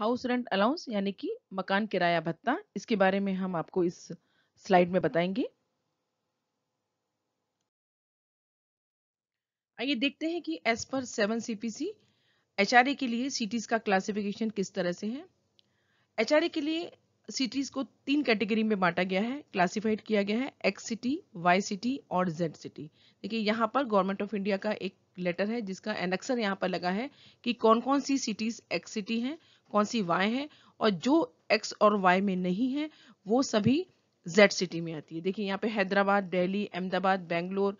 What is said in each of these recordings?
house rent allowance यानी कि मकान किराया भत्ता इसके बारे में हम आपको इस स्लाइड में बताएंगे आइए देखते हैं कि as per seven CPC HRA के लिए सिटीज का क्लासिफिकेशन किस तरह से है एचआरए के लिए सिटीज को तीन कैटेगरी में बांटा गया है क्लासिफाइड किया गया है एक्स सिटी वाई सिटी और जेड सिटी देखिए यहाँ पर गवर्नमेंट ऑफ इंडिया का एक लेटर है जिसका एनेक्सर यहाँ पर लगा है कि कौन कौन सी सिटीज एक्स सिटी हैं कौन सी वाई हैं और जो एक्स और वाई में नहीं है वो सभी जेड सिटी में आती है देखिए यहाँ पे हैदराबाद दिल्ली अहमदाबाद बेंगलोर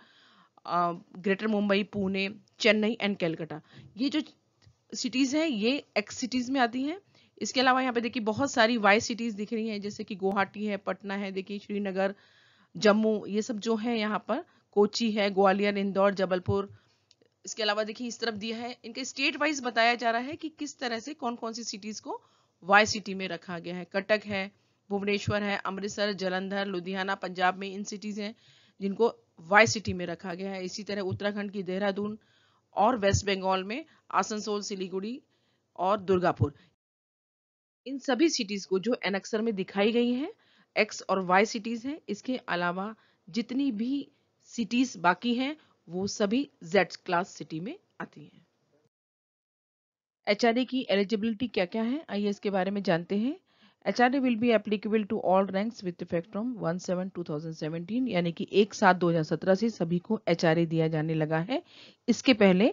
ग्रेटर मुंबई पुणे चेन्नई एंड कैलकाटा ये जो सिटीज़ हैं ये एक्स सिटीज़ में आती हैं इसके अलावा यहाँ पे देखिए बहुत सारी वाई सिटीज़ दिख रही हैं जैसे कि गुवाहाटी है पटना है देखिए श्रीनगर जम्मू ये सब जो है यहाँ पर कोची है ग्वालियर इंदौर जबलपुर इसके अलावा देखिए इस तरफ दिया है इनके स्टेट वाइज बताया जा रहा है कि किस तरह से कौन कौन सी सिटीज़ को वाई सिटी में रखा गया है कटक है भुवनेश्वर है अमृतसर जलंधर लुधियाना पंजाब में इन सिटीज़ हैं जिनको वाई सिटी में रखा गया है इसी तरह उत्तराखंड की देहरादून और वेस्ट बंगाल में आसनसोल सिलीगुड़ी और दुर्गापुर इन सभी सिटीज़ को जो एनक्सर में दिखाई गई हैं एक्स और वाई सिटीज़ हैं इसके अलावा जितनी भी सिटीज़ बाकी हैं वो सभी जेड क्लास सिटी में आती हैं एचआरए की एलिजिबिलिटी क्या क्या है आइए इसके बारे में जानते हैं H HRA will be applicable to all ranks with effect from one seven two thousand seventeen यानी कि एक सात दो हजार सत्रह से सभी को एचआरए दिया जाने लगा है इसके पहले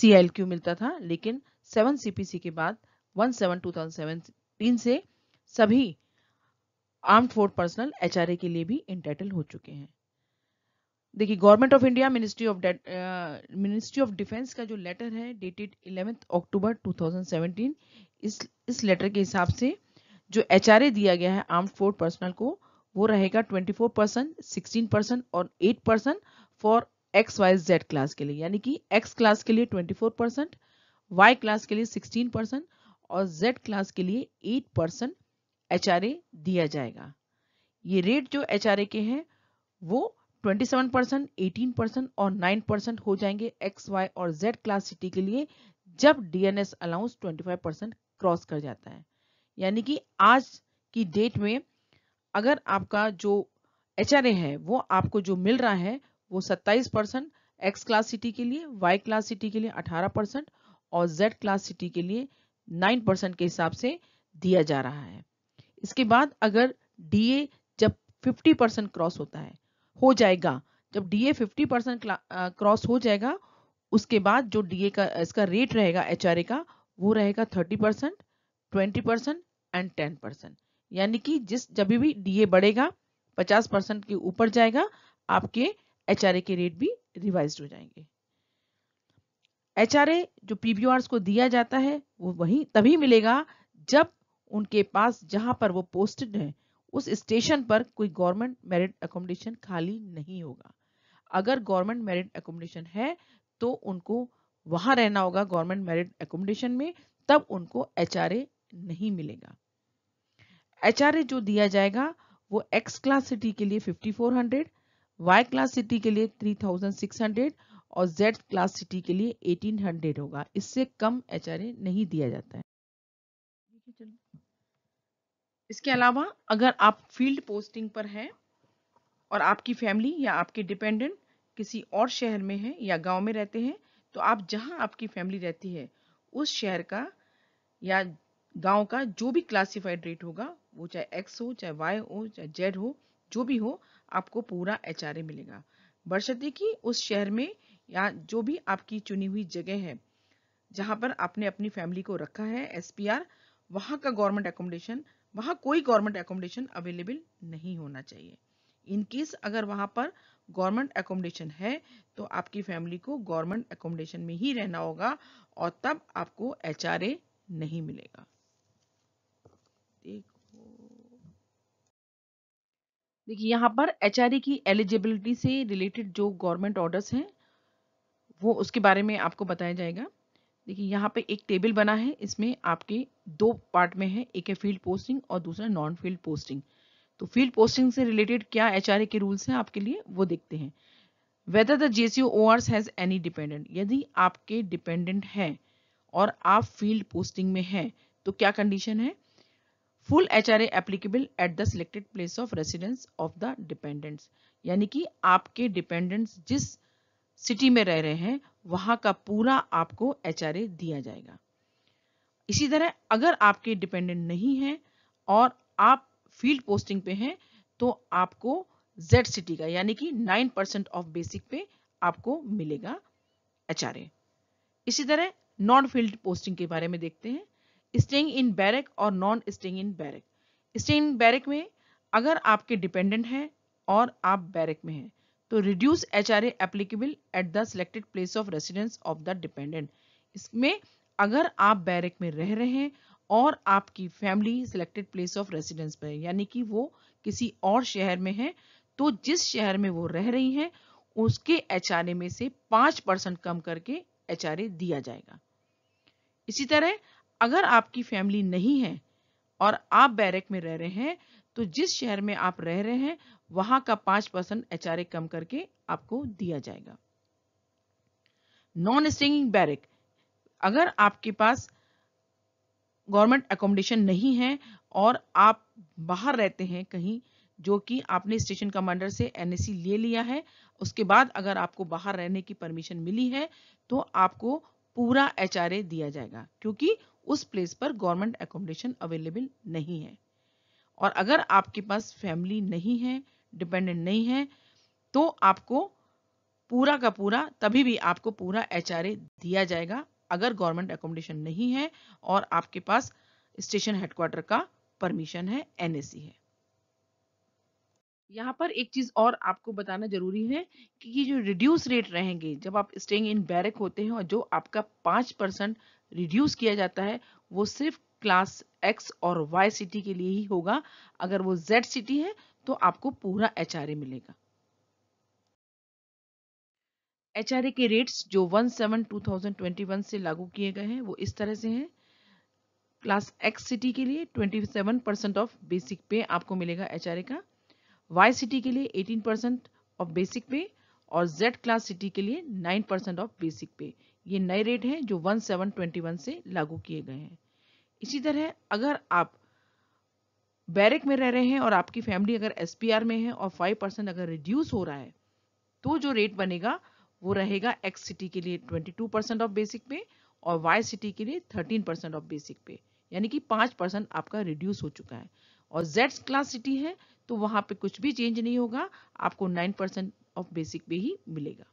सीएलक्यू मिलता था लेकिन सेवन सी के बाद one seven two thousand seventeen से सभी आर्म्ड फोर्स पर्सनल एचआरए के लिए भी इंटाइटल हो चुके हैं देखिए government of India ministry of ministry of defence का जो लेटर है डेटेड इलेवेंथ अक्टूबर 2017 इस इस लेटर के हिसाब से जो एच दिया गया है आर्म्ड फोर्ड पर्सनल को वो रहेगा 24 परसेंट सिक्सटीन परसेंट और 8 percent for X Y Z class के लिए यानी कि एक्स क्लास के लिए 24 परसेंट वाई क्लास के लिए 16 परसेंट और जेड क्लास के लिए 8 परसेंट एच दिया जाएगा ये रेट जो एच के हैं वो 27 परसेंट एटीन परसेंट और 9 परसेंट हो जाएंगे एक्स वाई और जेड क्लास सिटी के लिए जब डीएनएस अलाउंस 25 परसेंट क्रॉस कर जाता है यानी कि आज की डेट में अगर आपका जो एच है वो आपको जो मिल रहा है वो 27 परसेंट एक्स क्लास सिटी के लिए वाई क्लास सिटी के लिए 18 परसेंट और जेड क्लास सिटी के लिए 9 परसेंट के हिसाब से दिया जा रहा है इसके बाद अगर डीए जब 50 परसेंट क्रॉस होता है हो जाएगा जब डीए फिफ्टी परसेंट क्रॉस हो जाएगा उसके बाद जो डीए का इसका रेट रहेगा एच आर ए का वो रहेगा thirty percent twenty percent and ten percent यानी कि जिस जब भी ए बढ़ेगा पचास परसेंट के ऊपर जाएगा आपके एचआरए के रेट भी रिवाइज हो जाएंगे एच आर ए जो पीबीआर को दिया जाता है वो वही तभी मिलेगा जब उनके पास जहां पर वो पोस्टेड है उस स्टेशन पर कोई गवर्नमेंट मेरिट एकोमोडेशन खाली नहीं होगा अगर गवर्नमेंट मेरिट एकोमोडेशन है तो उनको वहां रहना होगा गवर्नमेंट मेरिट एकोमोडेशन में तब उनको एच नहीं मिलेगा एच जो दिया जाएगा वो एक्स क्लास सिटी के लिए 5400, वाई क्लास सिटी के लिए 3600 और जेड क्लास सिटी के लिए 1800 होगा इससे कम एच नहीं दिया जाता है इसके अलावा अगर आप फील्ड पोस्टिंग पर हैं और आपकी फैमिली या आपके डिपेंडेंट किसी और शहर में हैं या गांव में रहते हैं तो आप जहां आपकी फैमिली रहती है उस शहर का या गांव का जो भी क्लासिफाइड रेट होगा वो चाहे एक्स हो चाहे वाई हो चाहे जेड हो जो भी हो आपको पूरा एच मिलेगा बशर्ते कि उस शहर में या जो भी आपकी चुनी हुई जगह है जहां पर आपने अपनी फैमिली को रखा है एस पी आर वहाँ का गवर्नमेंट अकोमोडेशन वहाँ कोई गवर्नमेंट एकोमोडेशन अवेलेबल नहीं होना चाहिए इनकेस अगर वहाँ पर गवर्नमेंट एकोमोडेशन है तो आपकी फैमिली को गवर्नमेंट एकोमोडेशन में ही रहना होगा और तब आपको एच नहीं मिलेगा देखिए यहाँ पर एच की एलिजिबिलिटी से रिलेटेड जो गवर्नमेंट ऑर्डर्स हैं वो उसके बारे में आपको बताया जाएगा देखिए यहाँ पे एक टेबल बना है इसमें आपके दो पार्ट में है एक है फील्ड पोस्टिंग और दूसरा नॉन फील्ड पोस्टिंग तो फील्ड पोस्टिंग से रिलेटेड क्या एच के रूल्स हैं आपके लिए वो देखते हैं whether the J C O has any dependent यदि आपके डिपेंडेंट है और आप फील्ड पोस्टिंग में हैं तो क्या कंडीशन है full H R applicable at the selected place of residence of the dependents यानी कि आपके डिपेंडेंट्स जिस सिटी में रह रहे हैं वहां का पूरा आपको एच दिया जाएगा इसी तरह अगर आपके डिपेंडेंट नहीं हैं और आप फील्ड पोस्टिंग पे हैं तो आपको जेड सिटी का यानी कि 9% परसेंट ऑफ बेसिक पे आपको मिलेगा एच इसी तरह नॉन फील्ड पोस्टिंग के बारे में देखते हैं स्टेइंग इन बैरक और non staying in barrack staying in barrack में अगर आपके डिपेंडेंट हैं और आप बैरक में हैं तो reduce H R applicable at the selected place of residence of the dependent इसमें अगर आप बैरक में रह रहे हैं और आपकी family selected place of residence पर यानी कि वो किसी और शहर में है तो जिस शहर में वो रह रही हैं उसके एच में से पांच परसेंट कम करके एच दिया जाएगा इसी तरह अगर आपकी फैमिली नहीं है और आप बैरक में रह रहे हैं तो जिस शहर में आप रह रहे हैं वहां का पांच परसेंट एच कम करके आपको दिया जाएगा नॉन स्टेइंग बैरिक अगर आपके पास गवर्नमेंट एकोमोडेशन नहीं है और आप बाहर रहते हैं कहीं जो कि आपने स्टेशन कमांडर से एन ले लिया है उसके बाद अगर आपको बाहर रहने की परमिशन मिली है तो आपको पूरा एच दिया जाएगा क्योंकि उस प्लेस पर गवर्नमेंट एकोमोडेशन अवेलेबल नहीं है और अगर आपके पास फैमिली नहीं है डिपेंडेंट नहीं है तो आपको पूरा का पूरा तभी भी आपको पूरा एच दिया जाएगा अगर गवर्नमेंट एकोमोडेशन नहीं है और आपके पास स्टेशन हेडक्वार्टर का परमिशन है एनएसी है यहाँ पर एक चीज और आपको बताना जरूरी है कि ये जो रिड्यूस रेट रहेंगे जब आप स्टेइंग इन बैरक होते हैं और जो आपका पांच परसेंट रिड्यूस किया जाता है वो सिर्फ क्लास एक्स और वाई सिटी के लिए ही होगा अगर वो जेड सिटी है तो आपको पूरा एच मिलेगा एच के रेट्स जो 1/7/2021 से लागू किए गए हैं वो इस तरह से हैं क्लास एक्स सिटी के लिए 27 परसेंट ऑफ बेसिक पे आपको मिलेगा एच का वाई सिटी के लिए 18 परसेंट ऑफ बेसिक पे और जेड क्लास सिटी के लिए 9 परसेंट ऑफ बेसिक पे ये नए रेट हैं जो वन से लागू किए गए हैं इसी तरह अगर आप बैरिक में रह रहे हैं और आपकी फैमिली अगर एस में है और फाइव परसेंट अगर रिड्यूस हो रहा है तो जो रेट बनेगा वो रहेगा एक्स सिटी के लिए twenty two percent of basic pay और वाई सिटी के लिए थर्टीन परसेंट ऑफ बेसिक पे यानी कि पांच परसेंट आपका रिड्यूस हो चुका है और जेड क्लास सिटी है तो वहाँ पे कुछ भी चेंज नहीं होगा आपको नाइन परसेंट ऑफ बेसिक पे ही मिलेगा